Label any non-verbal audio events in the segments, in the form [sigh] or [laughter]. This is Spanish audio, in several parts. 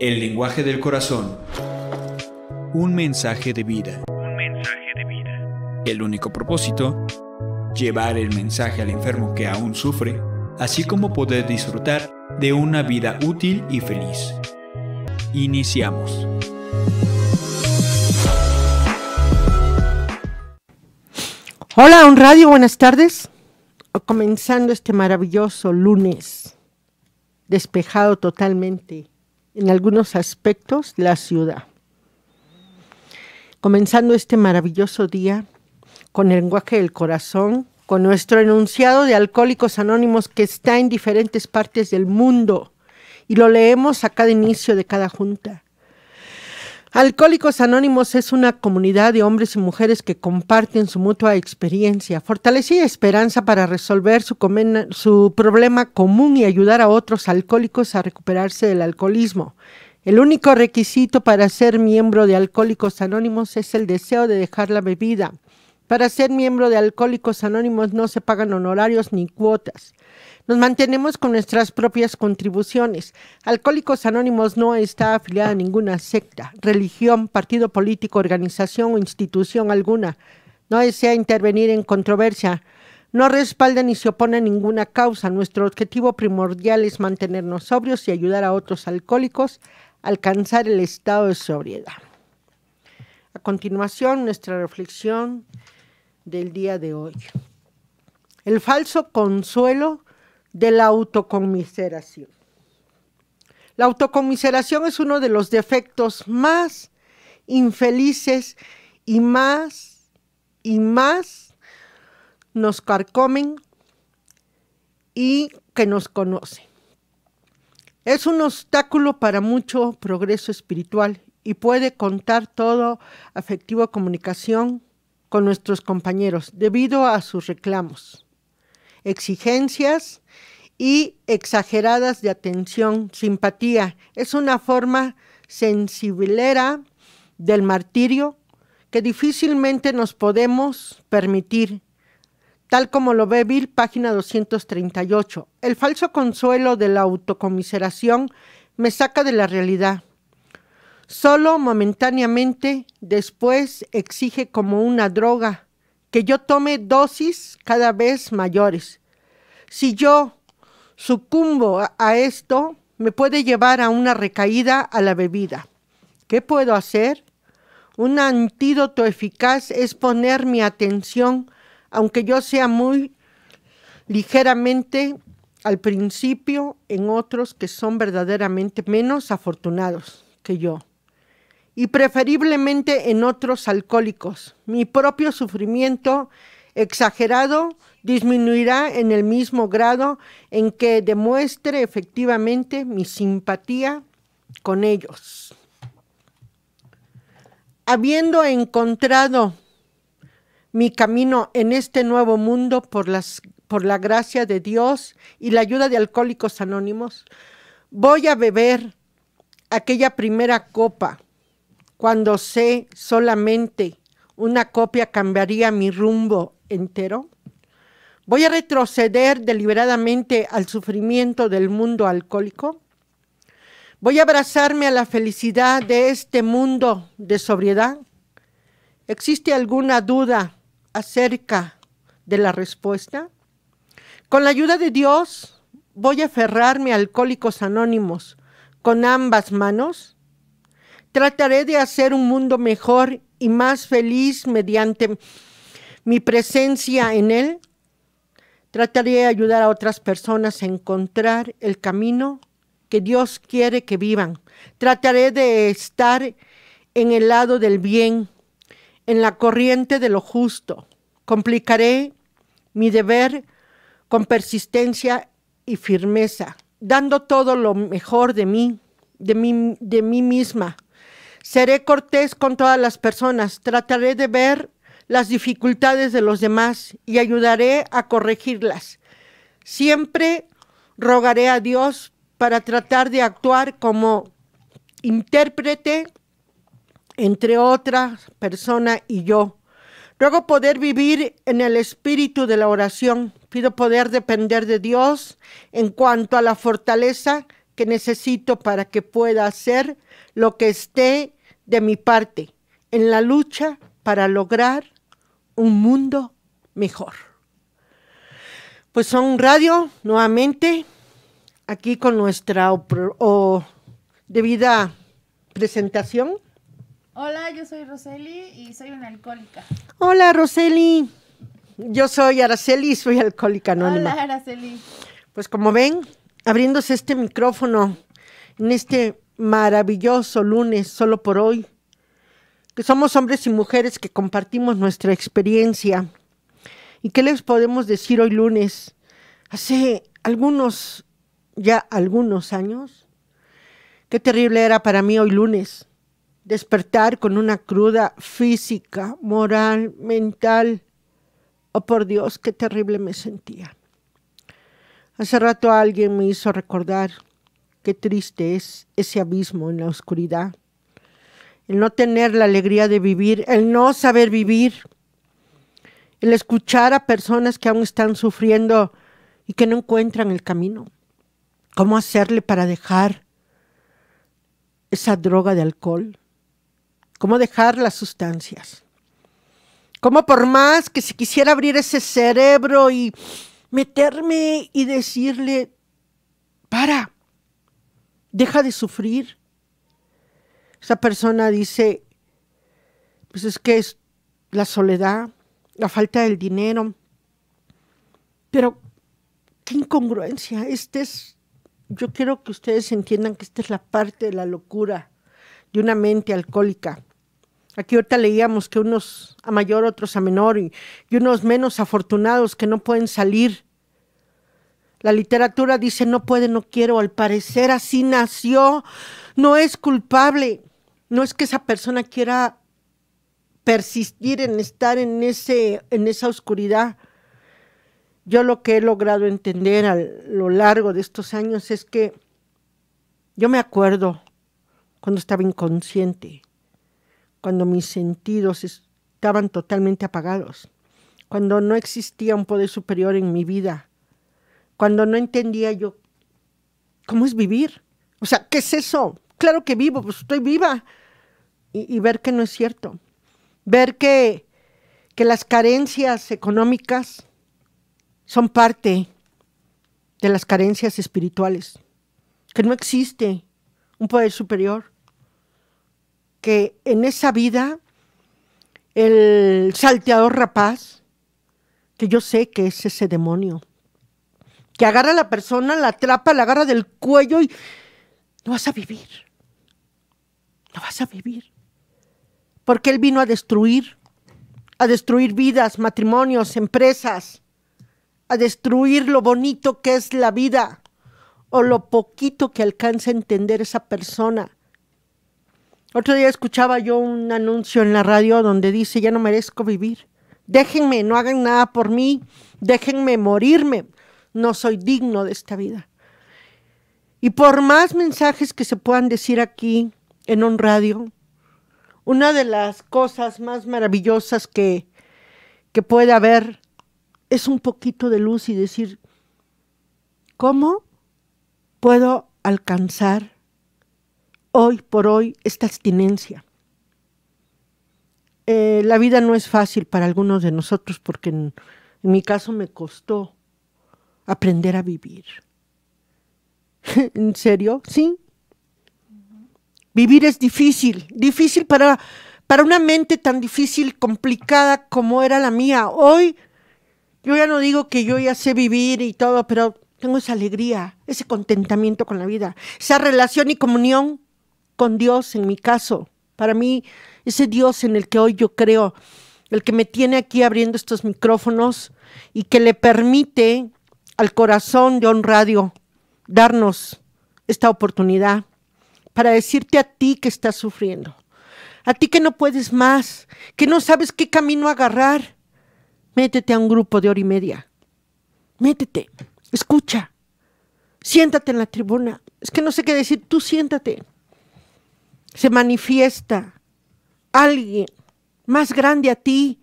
El lenguaje del corazón. Un mensaje de vida. Un mensaje de vida. El único propósito, llevar el mensaje al enfermo que aún sufre, así como poder disfrutar de una vida útil y feliz. Iniciamos. Hola, un radio, buenas tardes. Comenzando este maravilloso lunes, despejado totalmente en algunos aspectos la ciudad. Comenzando este maravilloso día con el lenguaje del corazón, con nuestro enunciado de Alcohólicos Anónimos que está en diferentes partes del mundo y lo leemos a cada inicio de cada junta. Alcohólicos Anónimos es una comunidad de hombres y mujeres que comparten su mutua experiencia, y esperanza para resolver su problema común y ayudar a otros alcohólicos a recuperarse del alcoholismo. El único requisito para ser miembro de Alcohólicos Anónimos es el deseo de dejar la bebida. Para ser miembro de Alcohólicos Anónimos no se pagan honorarios ni cuotas. Nos mantenemos con nuestras propias contribuciones. Alcohólicos Anónimos no está afiliada a ninguna secta, religión, partido político, organización o institución alguna. No desea intervenir en controversia. No respalda ni se opone a ninguna causa. Nuestro objetivo primordial es mantenernos sobrios y ayudar a otros alcohólicos a alcanzar el estado de sobriedad. A continuación, nuestra reflexión del día de hoy. El falso consuelo de la autocomiseración. La autocomiseración es uno de los defectos más infelices y más y más nos carcomen y que nos conoce. Es un obstáculo para mucho progreso espiritual y puede contar todo afectivo comunicación con nuestros compañeros debido a sus reclamos, exigencias y exageradas de atención, simpatía. Es una forma sensibilera del martirio que difícilmente nos podemos permitir, tal como lo ve Bill, página 238. El falso consuelo de la autocomiseración me saca de la realidad. Solo momentáneamente después exige como una droga que yo tome dosis cada vez mayores. Si yo sucumbo a esto, me puede llevar a una recaída a la bebida. ¿Qué puedo hacer? Un antídoto eficaz es poner mi atención, aunque yo sea muy ligeramente al principio, en otros que son verdaderamente menos afortunados que yo y preferiblemente en otros alcohólicos. Mi propio sufrimiento exagerado disminuirá en el mismo grado en que demuestre efectivamente mi simpatía con ellos. Habiendo encontrado mi camino en este nuevo mundo por, por la gracia de Dios y la ayuda de Alcohólicos Anónimos, voy a beber aquella primera copa cuando sé solamente una copia cambiaría mi rumbo entero? ¿Voy a retroceder deliberadamente al sufrimiento del mundo alcohólico? ¿Voy a abrazarme a la felicidad de este mundo de sobriedad? ¿Existe alguna duda acerca de la respuesta? Con la ayuda de Dios, voy a aferrarme a Alcohólicos Anónimos con ambas manos. Trataré de hacer un mundo mejor y más feliz mediante mi presencia en él. Trataré de ayudar a otras personas a encontrar el camino que Dios quiere que vivan. Trataré de estar en el lado del bien, en la corriente de lo justo. Complicaré mi deber con persistencia y firmeza, dando todo lo mejor de mí, de mí, de mí misma, Seré cortés con todas las personas, trataré de ver las dificultades de los demás y ayudaré a corregirlas. Siempre rogaré a Dios para tratar de actuar como intérprete entre otra persona y yo. Luego poder vivir en el espíritu de la oración. Pido poder depender de Dios en cuanto a la fortaleza que necesito para que pueda hacer lo que esté de mi parte en la lucha para lograr un mundo mejor. Pues son radio nuevamente aquí con nuestra o, debida presentación. Hola, yo soy Roseli y soy una alcohólica. Hola, Roseli. Yo soy Araceli y soy alcohólica anónima. Hola, Araceli. Pues como ven, abriéndose este micrófono en este maravilloso lunes solo por hoy, que somos hombres y mujeres que compartimos nuestra experiencia. ¿Y qué les podemos decir hoy lunes? Hace algunos, ya algunos años, qué terrible era para mí hoy lunes despertar con una cruda física, moral, mental. Oh, por Dios, qué terrible me sentía. Hace rato alguien me hizo recordar Qué triste es ese abismo en la oscuridad. El no tener la alegría de vivir, el no saber vivir, el escuchar a personas que aún están sufriendo y que no encuentran el camino. ¿Cómo hacerle para dejar esa droga de alcohol? ¿Cómo dejar las sustancias? ¿Cómo por más que se quisiera abrir ese cerebro y meterme y decirle, para, deja de sufrir. Esa persona dice, pues es que es la soledad, la falta del dinero. Pero qué incongruencia. Este es, yo quiero que ustedes entiendan que esta es la parte de la locura de una mente alcohólica. Aquí ahorita leíamos que unos a mayor, otros a menor, y unos menos afortunados que no pueden salir la literatura dice no puede, no quiero, al parecer así nació, no es culpable, no es que esa persona quiera persistir en estar en, ese, en esa oscuridad. Yo lo que he logrado entender a lo largo de estos años es que yo me acuerdo cuando estaba inconsciente, cuando mis sentidos estaban totalmente apagados, cuando no existía un poder superior en mi vida, cuando no entendía yo cómo es vivir. O sea, ¿qué es eso? Claro que vivo, pues estoy viva. Y, ver que no es cierto. Ver que las carencias económicas son parte de las carencias espirituales, que no existe un poder superior, que en esa vida el salteador rapaz, que yo sé que es ese demonio, que agarra a la persona, la atrapa, la agarra del cuello y no vas a vivir. No vas a vivir. Porque él vino a destruir, a destruir vidas, matrimonios, empresas, a destruir lo bonito que es la vida o lo poquito que alcanza a entender esa persona. Otro día escuchaba yo un anuncio en la radio donde dice, ya no merezco vivir. Déjenme, no hagan nada por mí, déjenme morirme no soy digno de esta vida. Y por más mensajes que se puedan decir aquí en un radio, una de las cosas más maravillosas que, que puede haber es un poquito de luz y decir, ¿cómo puedo alcanzar hoy por hoy esta abstinencia? Eh, la vida no es fácil para algunos de nosotros porque en mi caso me costó aprender a vivir. [laughs] ¿En serio? Sí. Vivir es difícil, difícil para, para una mente tan difícil, complicada como era la mía. Hoy yo ya no digo que yo ya sé vivir y todo, pero tengo esa alegría, ese contentamiento con la vida, esa relación y comunión con Dios en mi caso. Para mí, ese Dios en el que hoy yo creo, el que me tiene aquí abriendo estos micrófonos y que le permite al corazón de un Radio darnos esta oportunidad para decirte a ti que estás sufriendo, a ti que no puedes más, que no sabes qué camino agarrar. Métete a un grupo de hora y media. Métete, escucha, siéntate en la tribuna. Es que no sé qué decir, tú siéntate. Se manifiesta alguien más grande a ti,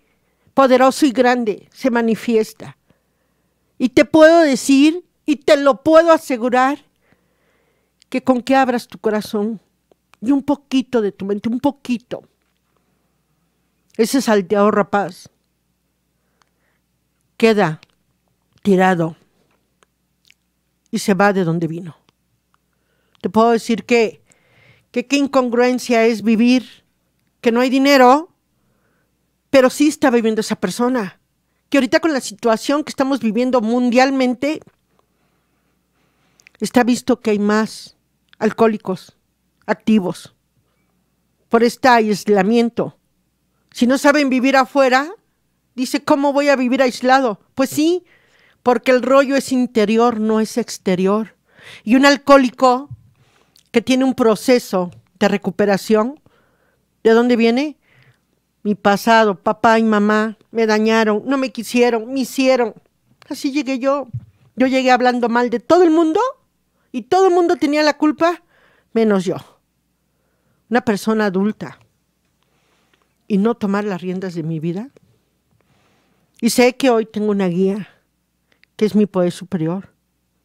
poderoso y grande, se manifiesta y te puedo decir y te lo puedo asegurar que con que abras tu corazón y un poquito de tu mente, un poquito, ese salteado rapaz queda tirado y se va de donde vino. Te puedo decir que, que qué incongruencia es vivir, que no hay dinero, pero sí está viviendo esa persona que ahorita con la situación que estamos viviendo mundialmente, está visto que hay más alcohólicos activos por este aislamiento. Si no saben vivir afuera, dice, ¿cómo voy a vivir aislado? Pues sí, porque el rollo es interior, no es exterior. Y un alcohólico que tiene un proceso de recuperación, ¿de dónde viene? mi pasado, papá y mamá me dañaron, no me quisieron, me hicieron. Así llegué yo. Yo llegué hablando mal de todo el mundo y todo el mundo tenía la culpa, menos yo. Una persona adulta. Y no tomar las riendas de mi vida. Y sé que hoy tengo una guía, que es mi poder superior,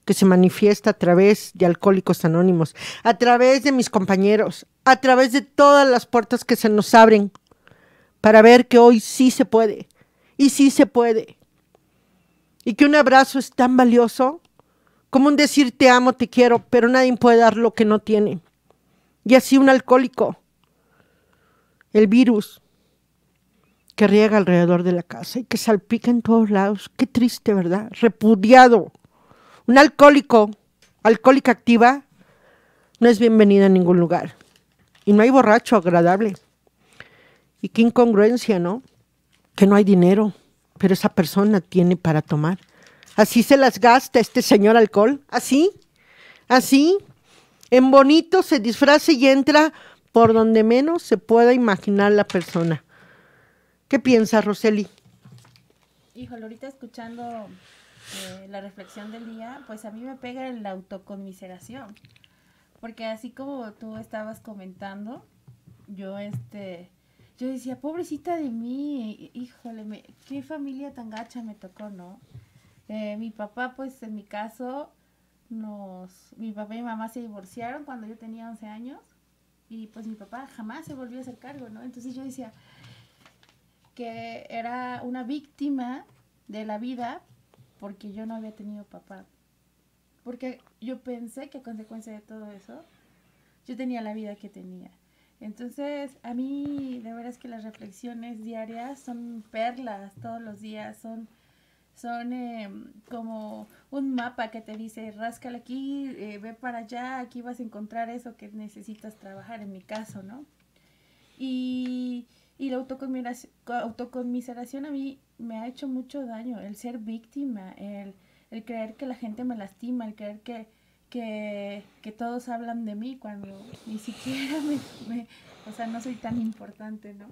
que se manifiesta a través de Alcohólicos Anónimos, a través de mis compañeros, a través de todas las puertas que se nos abren para ver que hoy sí se puede y sí se puede. Y que un abrazo es tan valioso como un decir te amo, te quiero, pero nadie puede dar lo que no tiene. Y así un alcohólico, el virus que riega alrededor de la casa y que salpica en todos lados. Qué triste, ¿verdad? Repudiado. Un alcohólico, alcohólica activa, no es bienvenida en ningún lugar. Y no hay borracho agradable. Y qué incongruencia, ¿no? Que no hay dinero, pero esa persona tiene para tomar. Así se las gasta este señor alcohol, así, así. En bonito se disfraza y entra por donde menos se pueda imaginar la persona. ¿Qué piensas, Roseli? Híjole, ahorita escuchando eh, la reflexión del día, pues a mí me pega la autoconmiseración. Porque así como tú estabas comentando, yo este yo decía, pobrecita de mí, híjole, qué familia tan gacha me tocó, ¿no? Eh, mi papá, pues en mi caso, nos, mi papá y mi mamá se divorciaron cuando yo tenía 11 años y pues mi papá jamás se volvió a hacer cargo, ¿no? Entonces yo decía que era una víctima de la vida porque yo no había tenido papá. Porque yo pensé que a consecuencia de todo eso, yo tenía la vida que tenía. Entonces, a mí, de verdad que las reflexiones diarias son perlas todos los días, son, son em, como un mapa que te dice, ráscale aquí, eh, ve para allá, aquí vas a encontrar eso que necesitas trabajar, en mi caso, ¿no? Y, la autocomiseración, a mí me ha hecho mucho daño, el ser víctima, el, el creer que la gente me lastima, el creer que que, todos hablan de mí cuando ni siquiera [laughs] me, o sea, no soy tan importante, ¿no?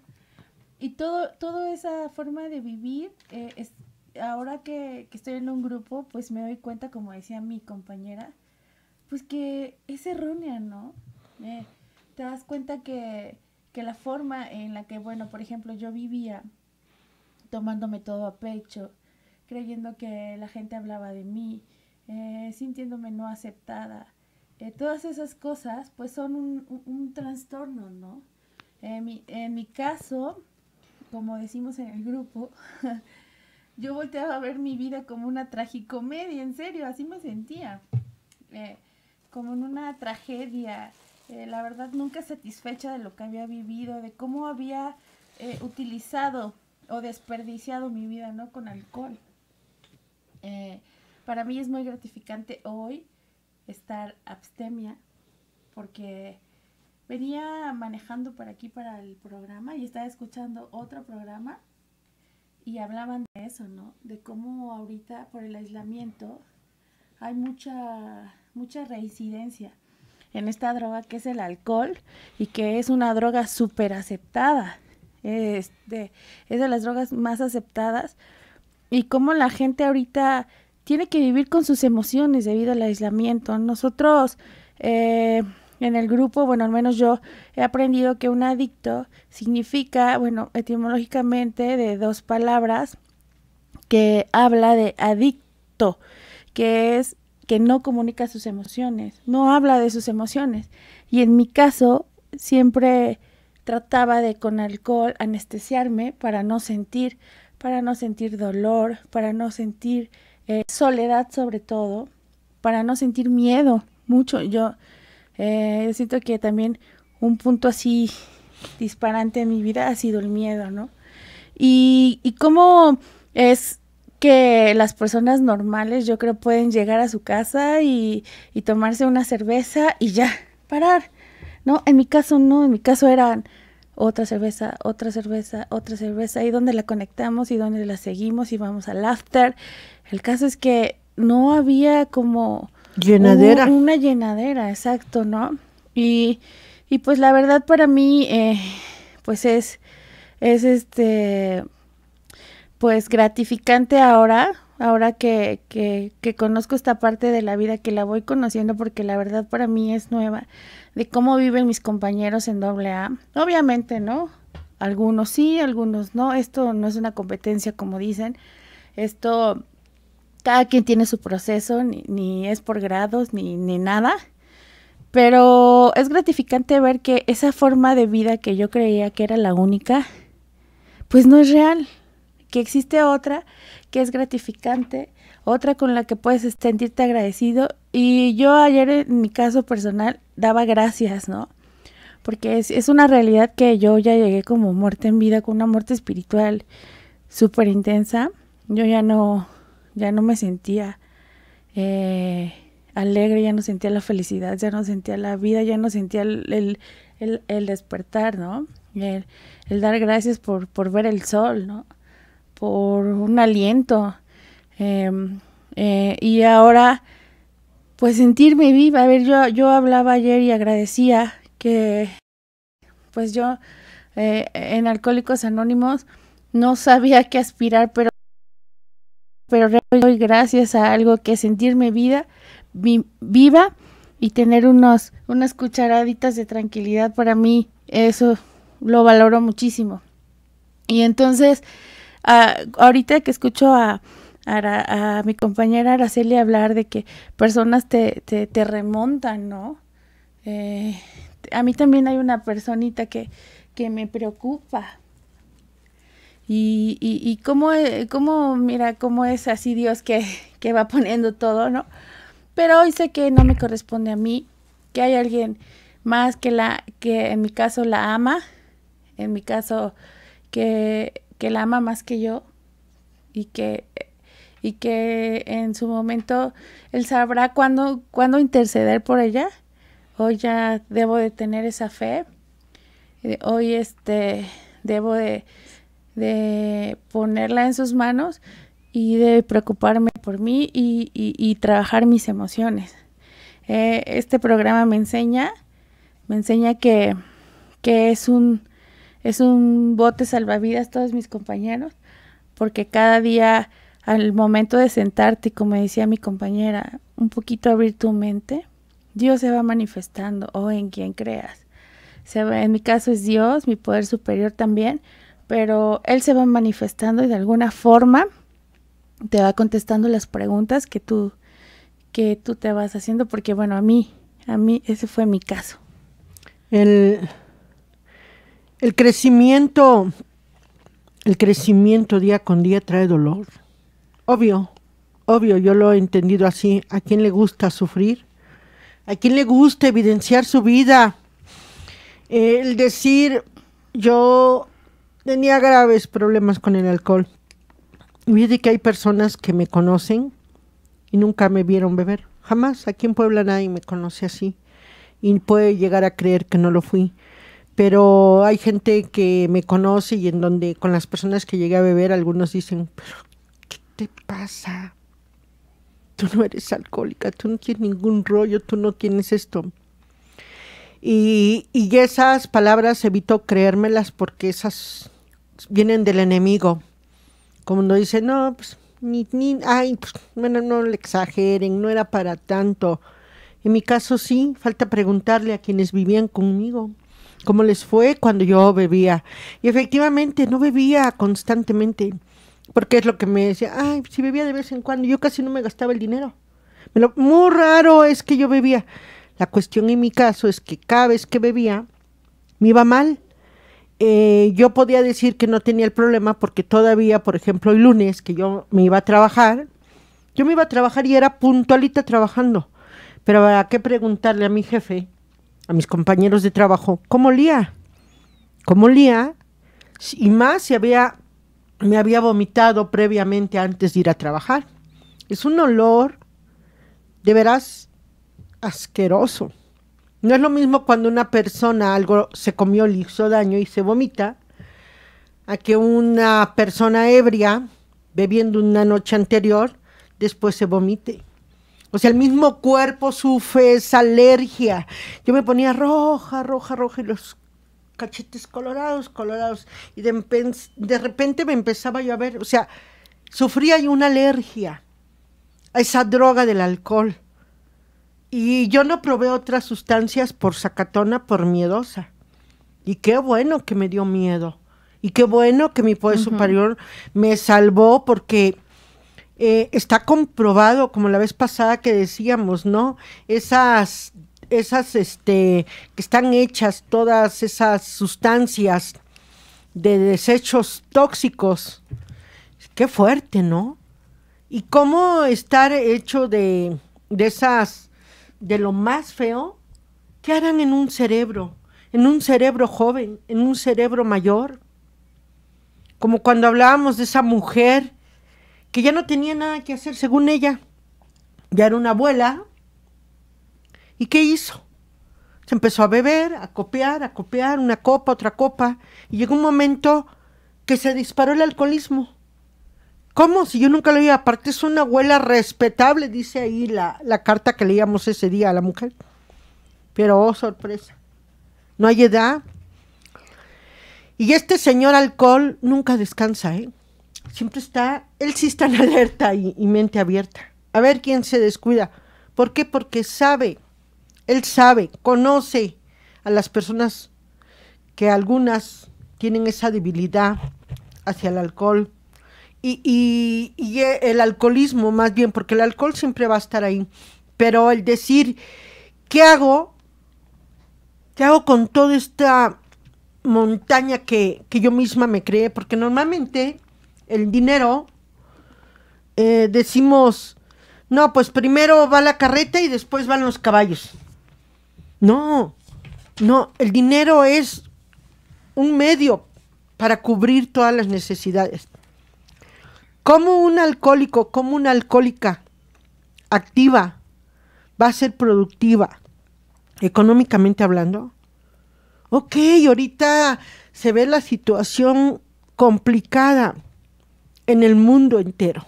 Y todo, toda esa forma de vivir, eh, es, ahora que, estoy en un grupo, pues me doy cuenta, como decía mi compañera, pues que es errónea, ¿no? Eh, te das cuenta que, que la forma en la que, bueno, por ejemplo, yo vivía tomándome todo a pecho, creyendo que la gente hablaba de mí, eh, sintiéndome no aceptada. Eh, todas esas cosas pues son un, trastorno, ¿no? En mi, caso, como decimos en el grupo, [laughs] yo volteaba a ver mi vida como una tragicomedia, en serio, así me sentía, eh, como en una tragedia, la verdad nunca satisfecha de lo que había vivido, de cómo había utilizado o desperdiciado mi vida, ¿no? Con alcohol. Para mí es muy gratificante hoy estar abstemia porque venía manejando por aquí para el programa y estaba escuchando otro programa y hablaban de eso, ¿no? De cómo ahorita por el aislamiento hay mucha mucha reincidencia en esta droga que es el alcohol y que es una droga súper aceptada. Este, es de las drogas más aceptadas y cómo la gente ahorita tiene que vivir con sus emociones debido al aislamiento. Nosotros eh, en el grupo, bueno, al menos yo he aprendido que un adicto significa, bueno, etimológicamente de dos palabras, que habla de adicto, que es que no comunica sus emociones, no habla de sus emociones. Y en mi caso, siempre trataba de con alcohol anestesiarme para no sentir, para no sentir dolor, para no sentir eh, soledad sobre todo, para no sentir miedo mucho. Yo eh, siento que también un punto así disparante en mi vida ha sido el miedo, ¿no? Y, y cómo es que las personas normales, yo creo, pueden llegar a su casa y, y tomarse una cerveza y ya, parar. No, en mi caso no, en mi caso eran otra cerveza, otra cerveza, otra cerveza, y donde la conectamos y donde la seguimos y vamos al after el caso es que no había como... Llenadera. una llenadera, exacto, ¿no? Y, pues la verdad para mí, eh, pues es, es este, pues gratificante ahora, ahora que, que, que conozco esta parte de la vida, que la voy conociendo porque la verdad para mí es nueva, de cómo viven mis compañeros en A, Obviamente, ¿no? Algunos sí, algunos no. Esto no es una competencia como dicen. Esto cada quien tiene su proceso, ni, es por grados, ni, nada. Pero es gratificante ver que esa forma de vida que yo creía que era la única, pues no es real. Que existe otra que es gratificante, otra con la que puedes sentirte agradecido. Y yo ayer en mi caso personal daba gracias, ¿no? Porque es, es una realidad que yo ya llegué como muerte en vida, con una muerte espiritual súper intensa. Yo ya no, ya no me sentía eh, alegre, ya no sentía la felicidad, ya no sentía la vida, ya no sentía el, despertar, ¿no? El, dar gracias por, por, ver el sol, ¿no? Por un aliento. Em, eh, y ahora, pues sentirme viva. A ver, yo, yo hablaba ayer y agradecía que, pues yo, eh, en Alcohólicos Anónimos, no sabía qué aspirar, pero pero doy gracias a algo que sentirme vida, viva y tener unos, unas cucharaditas de tranquilidad para mí, eso lo valoro muchísimo. Y entonces, ah, ahorita que escucho a, mi compañera Araceli hablar de que personas te, te, remontan, ¿no? Eh, a mí también hay una personita que, que me preocupa, y, eh, cómo, mira, cómo es así Dios que, va poniendo todo, ¿no? Pero hoy sé que no me corresponde a mí, que hay alguien más que la, que en mi caso la ama, en mi caso que, que la ama más que yo y que y que en su momento él sabrá cuándo, cuándo interceder por ella. Hoy ya debo de tener esa fe. Eh, hoy este debo de de ponerla en sus manos y de preocuparme por mí y, trabajar mis emociones. Eh, este programa me enseña, me enseña que, es, un, es un bote salvavidas todos mis compañeros, porque cada día al momento de sentarte, como decía mi compañera, un poquito abrir tu mente, Dios se va manifestando o en quien creas. Se en mi caso es Dios, mi poder superior también, pero él se va manifestando y de alguna forma te va contestando las preguntas que tú que tú te vas haciendo porque bueno, a mí a mí ese fue mi caso. El el crecimiento el crecimiento día con día trae dolor. Obvio, obvio, yo lo he entendido así. ¿A quién le gusta sufrir? ¿A quién le gusta evidenciar su vida? el decir, yo tenía graves problemas con el alcohol. de que hay personas que me conocen y nunca me vieron beber. Jamás. Aquí en Puebla nadie me conoce así. Y puede llegar a creer que no lo fui. Pero hay gente que me conoce y en donde con las personas que llegué a beber, algunos dicen, pero ¿qué te pasa? Tú no eres alcohólica, tú no tienes ningún rollo, tú no tienes esto. Y, y esas palabras evito creérmelas porque esas vienen del enemigo. Como no dice, no, pues, ni, ni, ay, pues, bueno, no le exageren, no era para tanto. En mi caso sí, falta preguntarle a quienes vivían conmigo cómo les fue cuando yo bebía. Y efectivamente, no bebía constantemente, porque es lo que me decía, ay, si bebía de vez en cuando, yo casi no me gastaba el dinero. pero lo, muy raro es que yo bebía. La cuestión en mi caso es que cada vez que bebía, me iba mal. Eh, yo podía decir que no tenía el problema porque todavía, por ejemplo, el lunes que yo me iba a trabajar, yo me iba a trabajar y era puntualita trabajando. Pero ¿a qué preguntarle a mi jefe, a mis compañeros de trabajo, cómo lía? ¿Cómo lía? Y más si había, me había vomitado previamente antes de ir a trabajar. Es un olor de veras asqueroso. No es lo mismo cuando una persona algo se comió, le hizo daño y se vomita, a que una persona ebria bebiendo una noche anterior después se vomite. O sea, el mismo cuerpo sufre esa alergia. Yo me ponía roja, roja, roja y los cachetes colorados, colorados. Y de, de repente me empezaba yo a ver, o sea, sufría yo una alergia a esa droga del alcohol. Y yo no probé otras sustancias por sacatona, por miedosa. Y qué bueno que me dio miedo. Y qué bueno que mi poder superior me salvó porque eh, está comprobado, como la vez pasada que decíamos, ¿no? Esas, esas, este, que están hechas todas esas sustancias de desechos tóxicos. Qué fuerte, ¿no? Y cómo estar hecho de, de esas de lo más feo, que harán en un cerebro? En un cerebro joven, en un cerebro mayor. Como cuando hablábamos de esa mujer que ya no tenía nada que hacer según ella, ya era una abuela. ¿Y qué hizo? Se empezó a beber, a copiar, a copiar, una copa, otra copa, y llegó un momento que se disparó el alcoholismo. ¿Cómo? Si yo nunca lo vi. Aparte es una abuela respetable, dice ahí la, carta que leíamos ese día a la mujer. Pero, oh, sorpresa. No hay edad. Y este señor alcohol nunca descansa, ¿eh? Siempre está, él sí está en alerta y, y mente abierta. A ver quién se descuida. ¿Por qué? Porque sabe, él sabe, conoce a las personas que algunas tienen esa debilidad hacia el alcohol y, e, el alcoholismo más bien, porque el alcohol siempre va a estar ahí. Pero el decir, ¿qué hago? ¿Qué hago con toda esta montaña que, que yo misma me creé? Porque normalmente el dinero, eh, decimos, no, pues primero va la carreta y después van los caballos. No, no, el dinero es un medio para cubrir todas las necesidades. ¿Cómo un alcohólico, cómo una alcohólica activa va a ser productiva económicamente hablando? Ok, ahorita se ve la situación complicada en el mundo entero.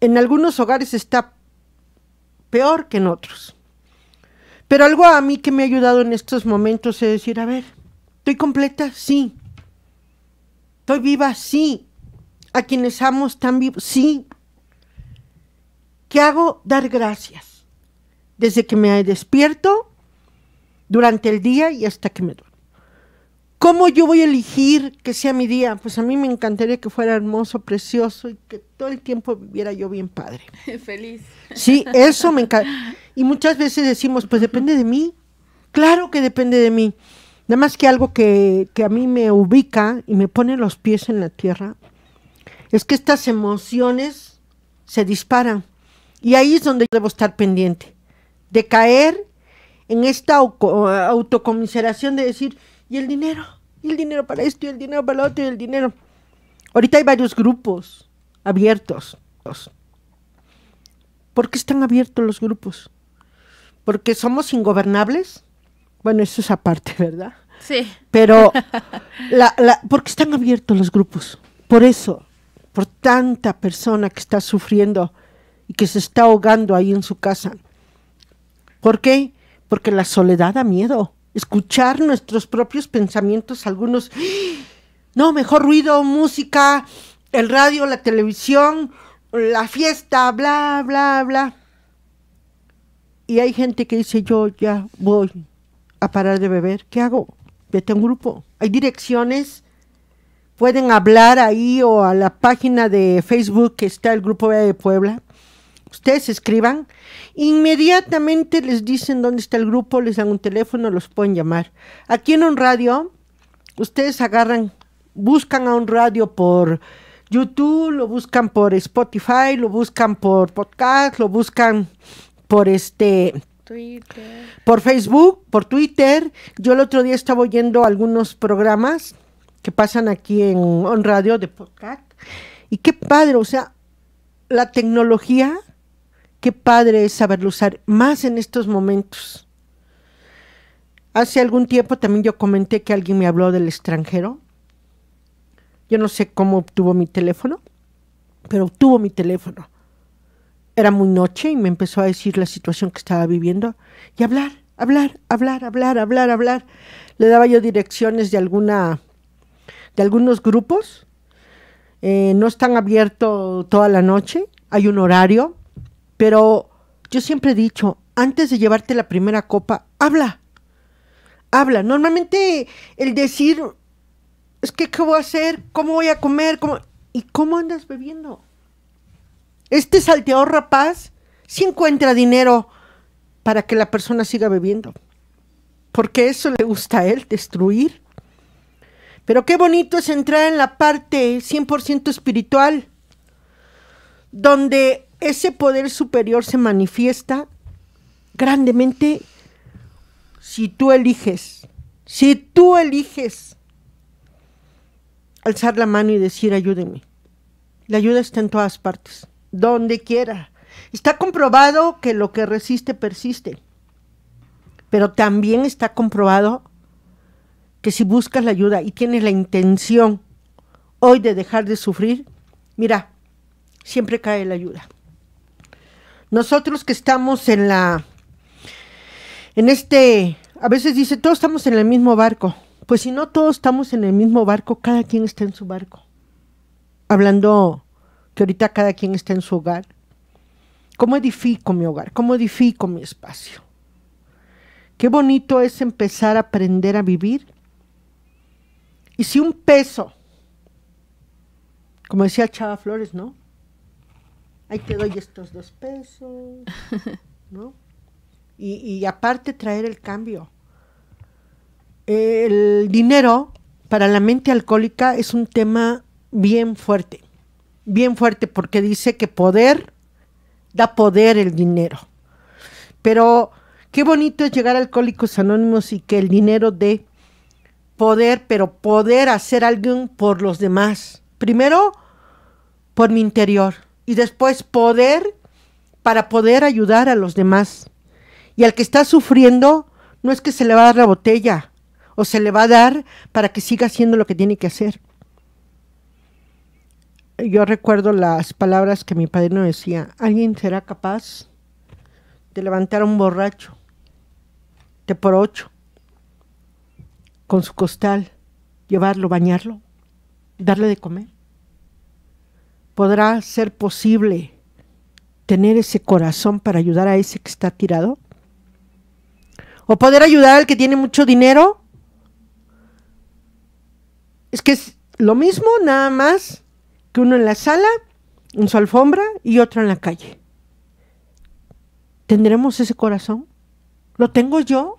En algunos hogares está peor que en otros. Pero algo a mí que me ha ayudado en estos momentos es decir, a ver, ¿estoy completa? Sí. ¿Estoy viva? Sí a quienes amo tan vivos. Sí. ¿Qué hago? Dar gracias. Desde que me despierto, durante el día y hasta que me duermo. ¿Cómo yo voy a elegir que sea mi día? Pues a mí me encantaría que fuera hermoso, precioso y que todo el tiempo viviera yo bien padre. [laughs] Feliz. Sí, eso me encanta. Y muchas veces decimos, pues depende de mí. Claro que depende de mí. Nada más que algo que, que, a mí me ubica y me pone los pies en la tierra es que estas emociones se disparan. Y ahí es donde yo debo estar pendiente, de caer en esta autocomiseración de decir, y el dinero, y el dinero para esto, y el dinero para lo otro, y el dinero. Ahorita hay varios grupos abiertos. ¿Por qué están abiertos los grupos? ¿Porque somos ingobernables? Bueno, eso es aparte, ¿verdad? Sí. Pero, [laughs] ¿por qué están abiertos los grupos? Por eso, por tanta persona que está sufriendo y que se está ahogando ahí en su casa. ¿Por qué? Porque la soledad da miedo. Escuchar nuestros propios pensamientos, algunos, ¡Ah! no, mejor ruido, música, el radio, la televisión, la fiesta, bla, bla, bla. Y hay gente que dice, yo ya voy a parar de beber, ¿qué hago? Vete a un grupo. Hay direcciones pueden hablar ahí o a la página de Facebook que está el Grupo de Puebla. Ustedes escriban, inmediatamente les dicen dónde está el grupo, les dan un teléfono, los pueden llamar. Aquí en un radio, ustedes agarran, buscan a un radio por YouTube, lo buscan por Spotify, lo buscan por podcast, lo buscan por este por Facebook, por Twitter. Yo el otro día estaba oyendo algunos programas que pasan aquí en On Radio de podcast. Y qué padre, o sea, la tecnología, qué padre es saberlo usar más en estos momentos. Hace algún tiempo también yo comenté que alguien me habló del extranjero. Yo no sé cómo obtuvo mi teléfono, pero obtuvo mi teléfono. Era muy noche y me empezó a decir la situación que estaba viviendo y hablar, hablar, hablar, hablar, hablar, hablar. Le daba yo direcciones de alguna de algunos grupos. Eh, no están abiertos toda la noche, hay un horario, pero yo siempre he dicho, antes de llevarte la primera copa, habla, habla. Normalmente el decir, es que, ¿qué voy a hacer? ¿Cómo voy a comer? ¿Cómo? ¿Y cómo andas bebiendo? Este salteador rapaz sí encuentra dinero para que la persona siga bebiendo, porque eso le gusta a él, destruir. Pero qué bonito es entrar en la parte 100% espiritual, donde ese poder superior se manifiesta grandemente si tú eliges, si tú eliges alzar la mano y decir ayúdeme. La ayuda está en todas partes, donde quiera. Está comprobado que lo que resiste persiste, pero también está comprobado que si buscas la ayuda y tienes la intención hoy de dejar de sufrir, mira, siempre cae la ayuda. Nosotros que estamos en la, en este, a veces dice, todos estamos en el mismo barco. Pues si no todos estamos en el mismo barco, cada quien está en su barco. Hablando que ahorita cada quien está en su hogar. ¿Cómo edifico mi hogar? ¿Cómo edifico mi espacio? Qué bonito es empezar a aprender a vivir y si un peso, como decía Chava Flores, ¿no? Ahí te doy estos dos pesos, [laughs] ¿no? Y, aparte traer el cambio. El dinero para la mente alcohólica es un tema bien fuerte, bien fuerte porque dice que poder da poder el dinero. Pero qué bonito es llegar a Alcohólicos Anónimos y que el dinero dé poder, pero poder hacer algo por los demás. Primero, por mi interior. Y después, poder para poder ayudar a los demás. Y al que está sufriendo, no es que se le va a dar la botella o se le va a dar para que siga haciendo lo que tiene que hacer. Yo recuerdo las palabras que mi padre nos decía, ¿alguien será capaz de levantar a un borracho de por ocho? con su costal, llevarlo, bañarlo, darle de comer. ¿Podrá ser posible tener ese corazón para ayudar a ese que está tirado? ¿O poder ayudar al que tiene mucho dinero? Es que es lo mismo, nada más que uno en la sala, en su alfombra y otro en la calle. ¿Tendremos ese corazón? ¿Lo tengo yo?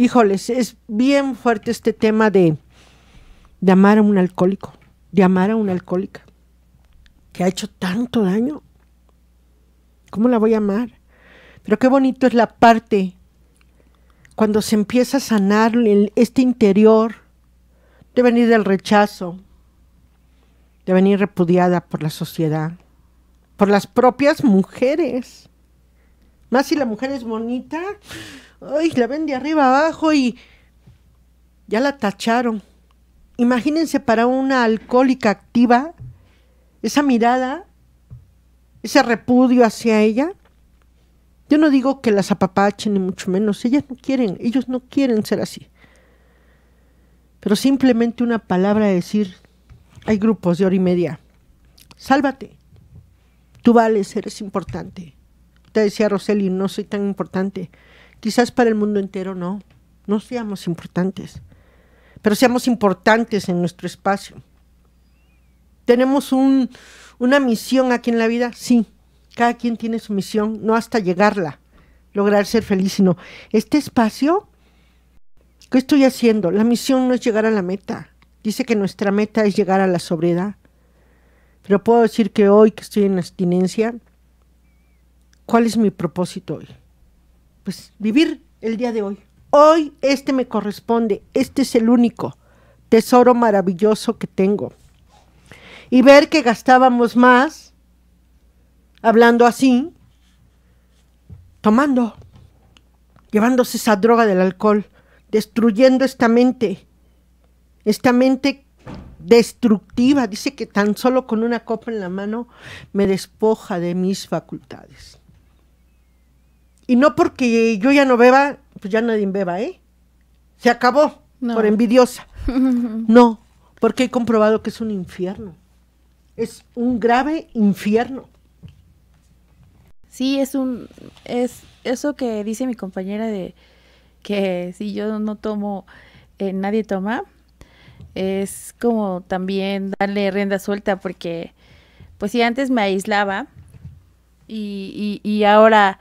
híjoles, es bien fuerte este tema de, amar a un alcohólico, de amar a una alcohólica, que ha hecho tanto daño. ¿Cómo la voy a amar? Pero qué bonito es la parte cuando se empieza a sanar este interior, de venir del rechazo, de venir repudiada por la sociedad, por las propias mujeres. Más si la mujer es bonita, Ay, la ven de arriba abajo y ya la tacharon. Imagínense para una alcohólica activa esa mirada, ese repudio hacia ella. Yo no digo que las apapachen, ni mucho menos. Ellas no quieren, ellos no quieren ser así. Pero simplemente una palabra decir, hay grupos de hora y media. Sálvate. Tú vales, eres importante. Te decía Roseli, no soy tan importante. Quizás para el mundo entero no, no seamos importantes, pero seamos importantes en nuestro espacio. ¿Tenemos una misión aquí en la vida? Sí, cada quien tiene su misión, no hasta llegarla, lograr ser feliz, sino este espacio, ¿qué estoy haciendo? La misión no es llegar a la meta. Dice que nuestra meta es llegar a la sobriedad. Pero puedo decir que hoy que estoy en abstinencia, ¿cuál es mi propósito hoy? pues vivir el día de hoy. Hoy este me corresponde, este es el único tesoro maravilloso que tengo. Y ver que gastábamos más hablando así, tomando, llevándose esa droga del alcohol, destruyendo esta mente, esta mente destructiva. Dice que tan solo con una copa en la mano me despoja de mis facultades. Y no porque yo ya no beba, pues ya nadie beba, ¿eh? Se acabó por envidiosa. [laughs] no, porque he comprobado que es un infierno. Es un grave infierno. Sí, es un es eso que dice mi compañera de que si yo no tomo eh, nadie toma es como también darle rienda suelta porque pues si antes me aislaba y, y ahora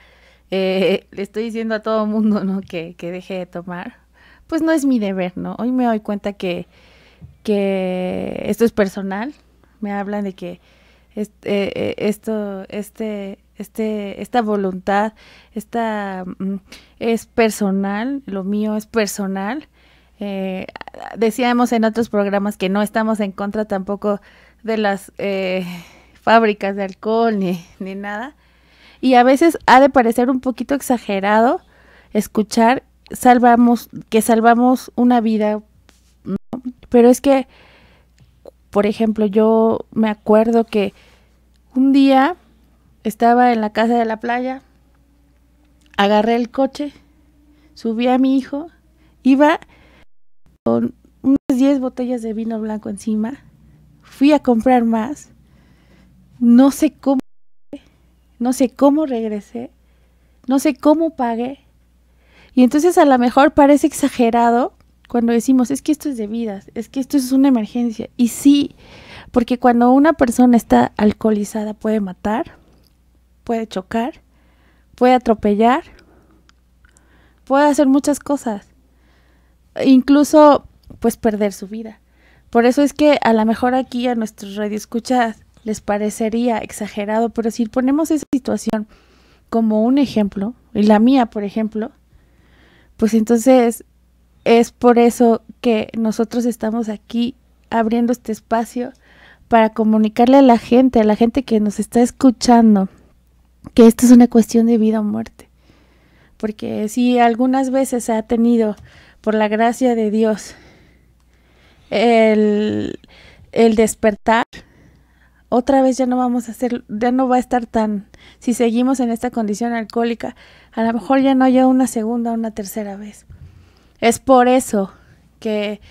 [laughs] Eh, le estoy diciendo a todo mundo, ¿no? Que, deje de tomar. Pues no es mi deber, ¿no? Hoy me doy cuenta que, que esto es personal. Me hablan de que eh, eh, esto, este, este, esta voluntad, esta mm, es personal, lo mío es personal. decíamos en otros programas que no estamos en contra tampoco de las fábricas de alcohol ni nada, y a veces ha de parecer un poquito exagerado escuchar salvamos que salvamos una vida, pero es que por ejemplo, yo me acuerdo que un día estaba en la casa de la playa, agarré el coche, subí a mi hijo, iba con unas 10 botellas de vino blanco encima, fui a comprar más, no sé cómo no sé cómo regresé, no sé cómo pagué. Y entonces a lo mejor parece exagerado cuando decimos, es que esto es de vidas, es que esto es una emergencia. Y sí, porque cuando una persona está alcoholizada puede matar, puede chocar, puede atropellar, puede hacer muchas cosas. Incluso, pues, perder su vida. Por eso es que a lo mejor aquí a nuestros radioescuchas les parecería exagerado, pero si ponemos situación como un ejemplo, y la mía, por ejemplo, pues entonces es por eso que nosotros estamos aquí abriendo este espacio para comunicarle a la gente, a la gente que nos está escuchando, que esto es una cuestión de vida o muerte. Porque si algunas veces ha tenido, por la gracia de Dios, el, el despertar, otra vez ya no vamos a hacer, ya no va a estar tan, si seguimos en esta condición alcohólica, a lo mejor ya no haya una segunda, una tercera vez. Es por eso que,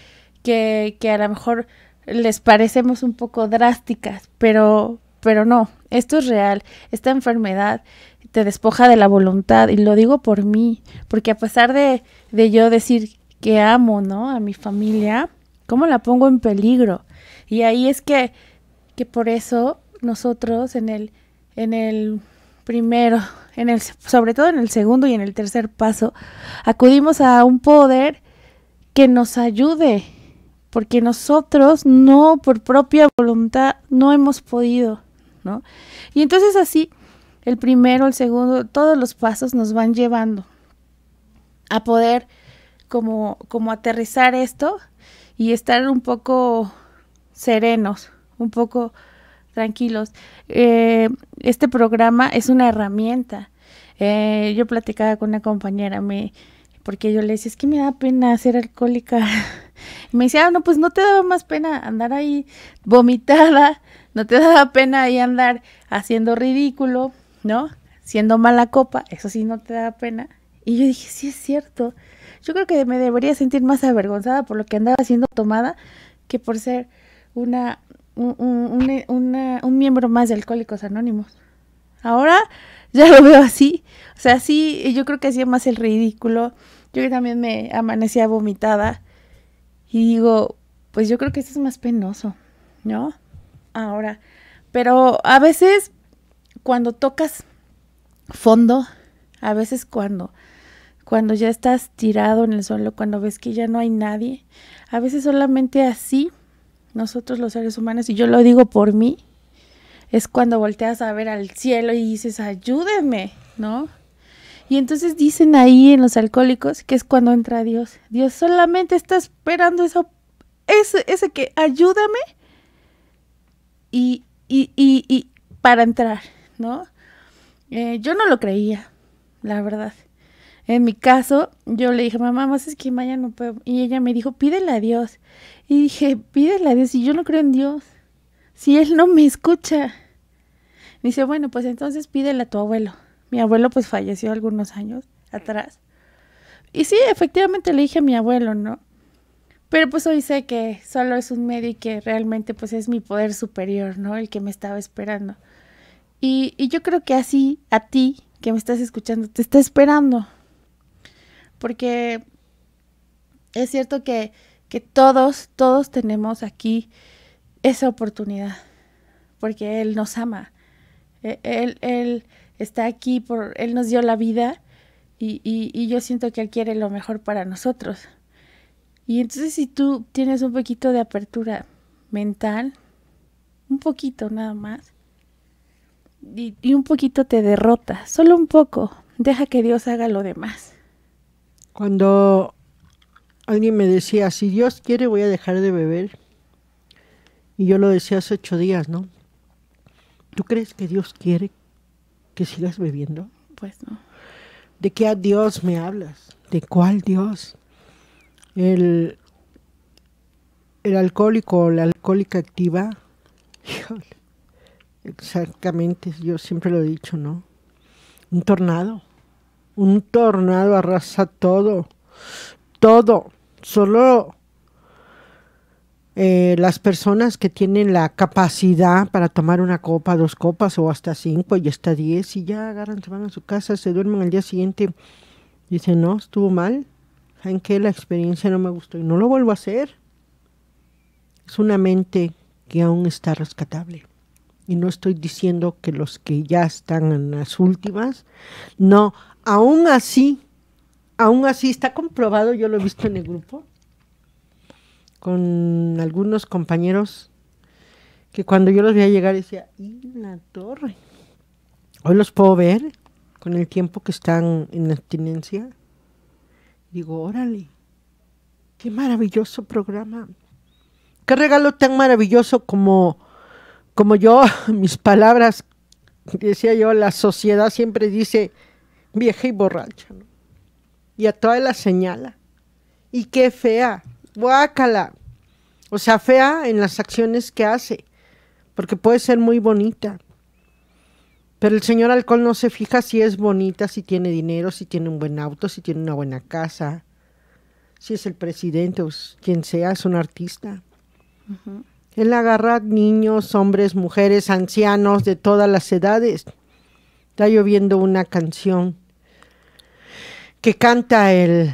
que, que a lo mejor les parecemos un poco drásticas, pero, pero no, esto es real, esta enfermedad te despoja de la voluntad y lo digo por mí, porque a pesar de, de yo decir que amo, ¿no? A mi familia, ¿cómo la pongo en peligro? Y ahí es que que por eso nosotros en el, en el primero, en el, sobre todo en el segundo y en el tercer paso, acudimos a un poder que nos ayude, porque nosotros no por propia voluntad no hemos podido, ¿no? Y entonces así, el primero, el segundo, todos los pasos nos van llevando a poder como, como aterrizar esto y estar un poco serenos, un poco tranquilos. Eh, este programa es una herramienta. Eh, yo platicaba con una compañera, me, porque yo le decía, es que me da pena ser alcohólica. Y [laughs] me decía, ah, no, pues no te daba más pena andar ahí vomitada, no te daba pena ahí andar haciendo ridículo, ¿no? Siendo mala copa, eso sí no te daba pena. Y yo dije, sí es cierto. Yo creo que me debería sentir más avergonzada por lo que andaba siendo tomada que por ser una un, miembro más de Alcohólicos Anónimos. Ahora ya lo veo así. O sea, sí, yo creo que hacía más el ridículo. Yo también me amanecía vomitada. Y digo, pues yo creo que eso es más penoso, ¿no? Ahora, pero a veces cuando tocas fondo, a veces cuando cuando ya estás tirado en el suelo, cuando ves que ya no hay nadie, a veces solamente así nosotros los seres humanos, y yo lo digo por mí, es cuando volteas a ver al cielo y dices, ayúdeme, ¿no? Y entonces dicen ahí en los alcohólicos que es cuando entra Dios. Dios solamente está esperando eso, ese, ese que ayúdame y, y, y, para entrar, ¿no? Eh, yo no lo creía, la verdad. En mi caso, yo le dije, mamá, más es que no puedo. Y ella me dijo, pídele a Dios. Y dije, pídele a Dios si yo no creo en Dios. Si Él no me escucha. dice, bueno, pues entonces pídele a tu abuelo. Mi abuelo pues falleció algunos años atrás. Y sí, efectivamente le dije a mi abuelo, ¿no? Pero pues hoy sé que solo es un medio y que realmente pues es mi poder superior, ¿no? El que me estaba esperando. Y, y yo creo que así a ti que me estás escuchando, te está esperando porque es cierto que, todos, todos tenemos aquí esa oportunidad, porque Él nos ama, e, Él, él está aquí, por, Él nos dio la vida y, yo siento que Él quiere lo mejor para nosotros. Y entonces si tú tienes un poquito de apertura mental, un poquito nada más, y, un poquito te derrota, solo un poco, deja que Dios haga lo demás. Cuando alguien me decía, si Dios quiere voy a dejar de beber, y yo lo decía hace ocho días, ¿no? ¿Tú crees que Dios quiere que sigas bebiendo? Pues no. ¿De qué a Dios me hablas? ¿De cuál Dios? El, el alcohólico o la alcohólica activa, [laughs] exactamente, yo siempre lo he dicho, ¿no? Un tornado. Un tornado arrasa todo. Todo. Solo eh, las personas que tienen la capacidad para tomar una copa, dos copas o hasta cinco y hasta diez y ya agarran, se van a su casa, se duermen al día siguiente, dicen, no, estuvo mal, ¿saben qué? La experiencia no me gustó y no lo vuelvo a hacer. Es una mente que aún está rescatable. Y no estoy diciendo que los que ya están en las últimas no aún así, aún así está comprobado, yo lo he visto en el grupo, con algunos compañeros, que cuando yo los veía llegar decía, ¡y la torre! Hoy los puedo ver con el tiempo que están en abstinencia. Digo, órale, qué maravilloso programa. Qué regalo tan maravilloso como, como yo, [laughs] mis palabras, decía yo, la sociedad siempre dice, vieja y borracha, ¿no? Y a la señala. Y qué fea, guácala. O sea, fea en las acciones que hace, porque puede ser muy bonita. Pero el señor alcohol no se fija si es bonita, si tiene dinero, si tiene un buen auto, si tiene una buena casa, si es el presidente o quien sea, es un artista. Él agarra niños, hombres, mujeres, ancianos de todas las edades. Está lloviendo una canción que canta el,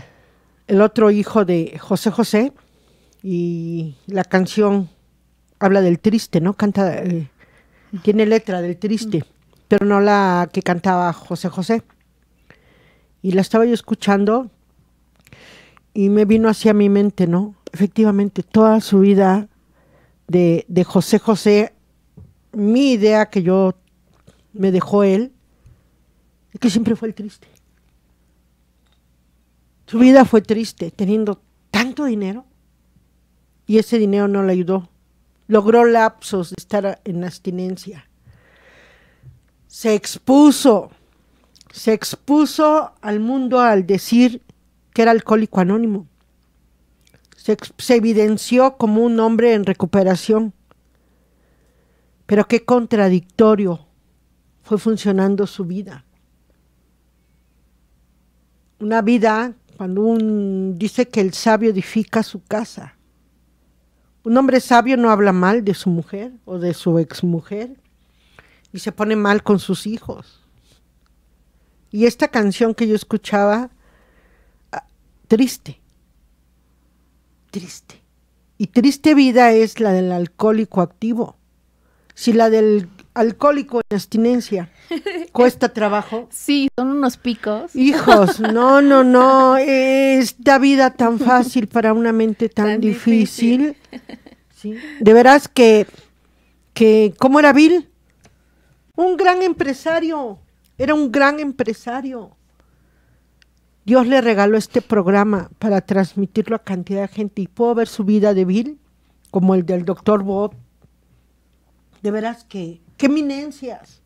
otro hijo de José José y la canción habla del triste, ¿no? Canta, eh, tiene letra del triste, pero no la que cantaba José José. Y la estaba yo escuchando y me vino hacia mi mente, ¿no? Efectivamente, toda su vida de, de José José, mi idea que yo me dejó él, es que siempre fue el triste. Su vida fue triste, teniendo tanto dinero y ese dinero no le ayudó. Logró lapsos de estar en abstinencia. Se expuso, se expuso al mundo al decir que era alcohólico anónimo. Se, se evidenció como un hombre en recuperación. Pero qué contradictorio fue funcionando su vida una vida, cuando un dice que el sabio edifica su casa. Un hombre sabio no habla mal de su mujer o de su ex mujer y se pone mal con sus hijos. Y esta canción que yo escuchaba, ah, triste, triste. Y triste vida es la del alcohólico activo. Si la del alcohólico en abstinencia. ¿Cuesta trabajo? [laughs] Sí, son unos picos. Hijos, [laughs] no, no, no. Esta vida tan fácil para una mente tan, difícil. De veras que, que, ¿cómo era Bill? Un gran empresario. Era un gran empresario. Dios le regaló este programa para transmitirlo a cantidad de gente. Y puedo ver su vida de Bill, como el del doctor Bob. De veras que qué eminencias.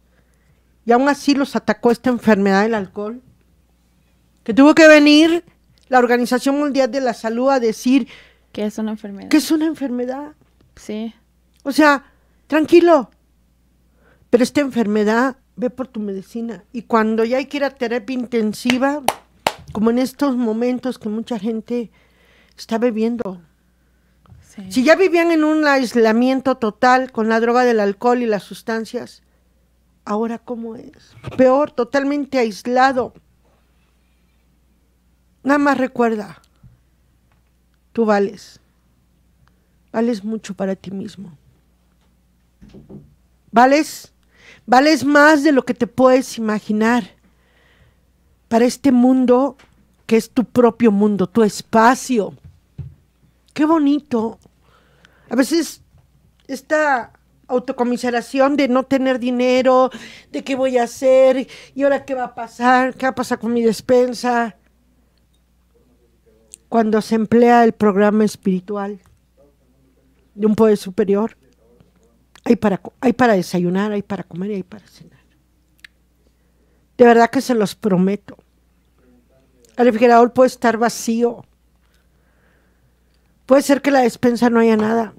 Y aún así los atacó esta enfermedad del alcohol, que tuvo que venir la Organización Mundial de la Salud a decir que es una enfermedad. Que es una enfermedad. Sí. O sea, tranquilo. Pero esta enfermedad, ve por tu medicina. Y cuando ya hay que ir a terapia intensiva, como en estos momentos que mucha gente está bebiendo, si ya vivían en un aislamiento total con la droga del alcohol y las sustancias, ahora cómo es. Peor, totalmente aislado. Nada más recuerda, tú vales. Vales mucho para ti mismo. Vales, vales más de lo que te puedes imaginar. Para este mundo que es tu propio mundo, tu espacio. Qué bonito. A veces esta autocomiseración de no tener dinero, de qué voy a hacer y ahora qué va a pasar, qué va a pasar con mi despensa. Cuando se emplea el programa espiritual de un poder superior, hay para, hay para desayunar, hay para comer y hay para cenar. De verdad que se los prometo. El refrigerador puede estar vacío, Puede ser que en la despensa no haya nada,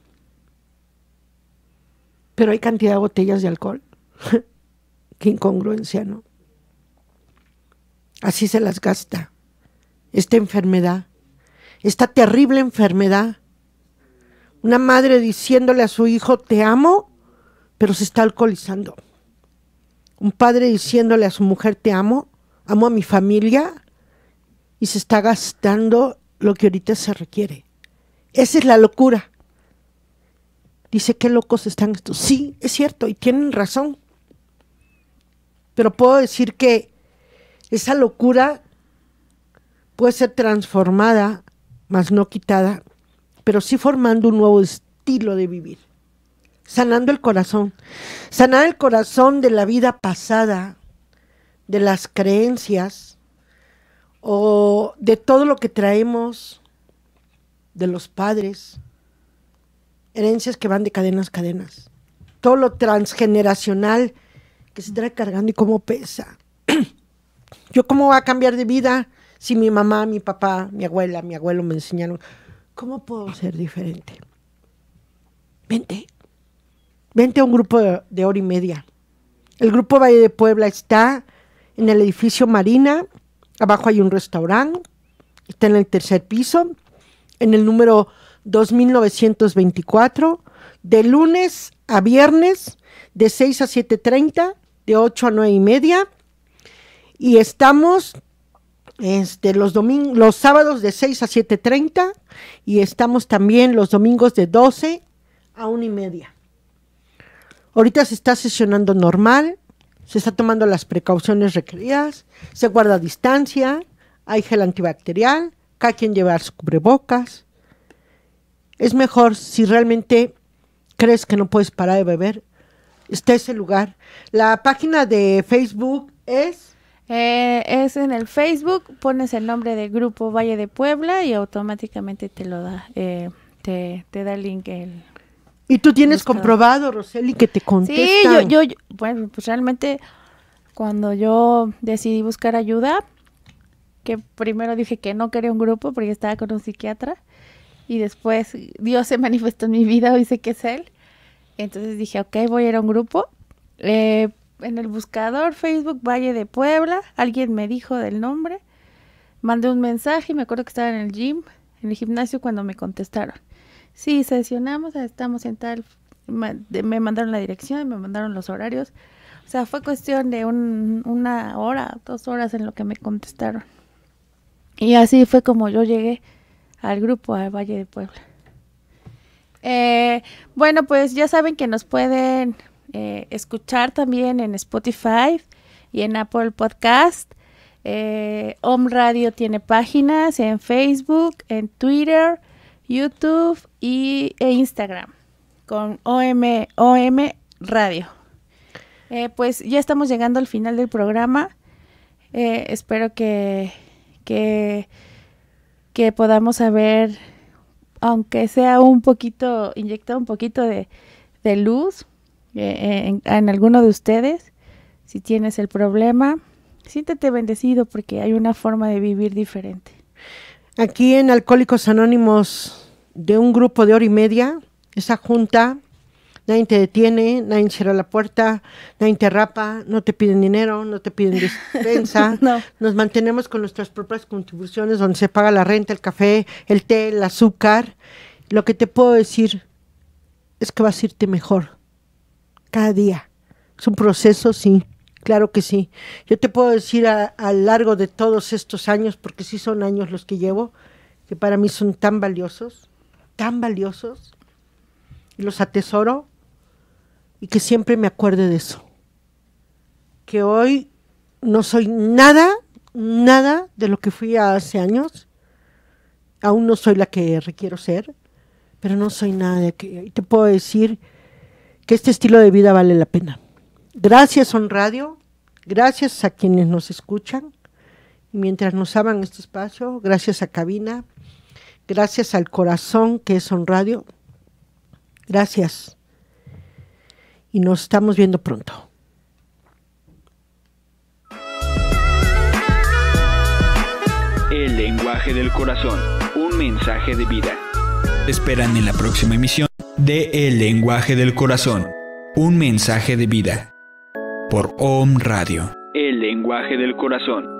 pero hay cantidad de botellas de alcohol. [laughs] Qué incongruencia, ¿no? Así se las gasta esta enfermedad, esta terrible enfermedad. Una madre diciéndole a su hijo, te amo, pero se está alcoholizando. Un padre diciéndole a su mujer, te amo, amo a mi familia, y se está gastando lo que ahorita se requiere. Esa es la locura. Dice, qué locos están estos. Sí, es cierto, y tienen razón. Pero puedo decir que esa locura puede ser transformada, más no quitada, pero sí formando un nuevo estilo de vivir. Sanando el corazón. Sanar el corazón de la vida pasada, de las creencias o de todo lo que traemos de los padres, herencias que van de cadenas a cadenas, todo lo transgeneracional que se trae cargando y cómo pesa. [clears throat] Yo cómo voy a cambiar de vida si mi mamá, mi papá, mi abuela, mi abuelo me enseñaron. ¿Cómo puedo ser diferente? Vente, vente a un grupo de hora y media. El grupo Valle de Puebla está en el edificio Marina, abajo hay un restaurante, está en el tercer piso, en el número 2924, de lunes a viernes, de 6 a 7.30, de 8 a 9 y media. Y estamos este, los, domingos, los sábados de 6 a 7.30 y estamos también los domingos de 12 a 1 y media. Ahorita se está sesionando normal, se está tomando las precauciones requeridas, se guarda distancia, hay gel antibacterial, cada quien llevar su cubrebocas. Es mejor si realmente crees que no puedes parar de beber, está ese lugar. La página de Facebook es... Eh, es en el Facebook, pones el nombre del grupo Valle de Puebla y automáticamente te lo da, eh, te, te, da el link. y tú tienes comprobado, Roseli, que te contestan. Sí, yo, bueno, pues realmente cuando yo decidí buscar ayuda, que primero dije que no quería un grupo porque estaba con un psiquiatra y después Dios se manifestó en mi vida, y sé que es Él. Entonces dije, ok, voy a ir a un grupo. Eh, en el buscador Facebook Valle de Puebla, alguien me dijo del nombre, mandé un mensaje y me acuerdo que estaba en el gym, en el gimnasio cuando me contestaron. Sí, sesionamos, estamos en tal, me mandaron la dirección, me mandaron los horarios. O sea, fue cuestión de un, una hora, dos horas en lo que me contestaron. Y así fue como yo llegué al grupo, al Valle de Puebla. Eh, bueno, pues ya saben que nos pueden eh, escuchar también en Spotify y en Apple Podcast. Eh, Om Radio tiene páginas en Facebook, en Twitter, YouTube y, e Instagram con OM, Radio. pues ya estamos llegando al final del programa. espero que que, podamos saber, aunque sea un poquito, inyectar un poquito de, luz eh, eh, en, en alguno de ustedes, si tienes el problema, siéntete bendecido porque hay una forma de vivir diferente. Aquí en Alcohólicos Anónimos, de un grupo de hora y media, esa junta nadie te detiene, nadie cierra la puerta, nadie te rapa, no te piden dinero, no te piden [laughs] dispensa. [laughs] Nos mantenemos con nuestras propias contribuciones donde se paga la renta, el café, el té, el azúcar. Lo que te puedo decir es que vas a irte mejor cada día. Es un proceso, sí, claro que sí. Yo te puedo decir a, lo largo de todos estos años, porque sí son años los que llevo, que para mí son tan valiosos, tan valiosos, y los atesoro y que siempre me acuerde de eso. Que hoy no soy nada, nada de lo que fui hace años. Aún no soy la que requiero ser, pero no soy nada de que. Y te puedo decir que este estilo de vida vale la pena. Gracias, Son Radio. Gracias a quienes nos escuchan. Mientras nos aman este espacio, gracias a Cabina. Gracias al corazón que es On Radio. Gracias y nos estamos viendo pronto. El lenguaje del corazón, un mensaje de vida. esperan en la próxima emisión de El lenguaje del corazón, un mensaje de vida. Por OM Radio. El lenguaje del corazón.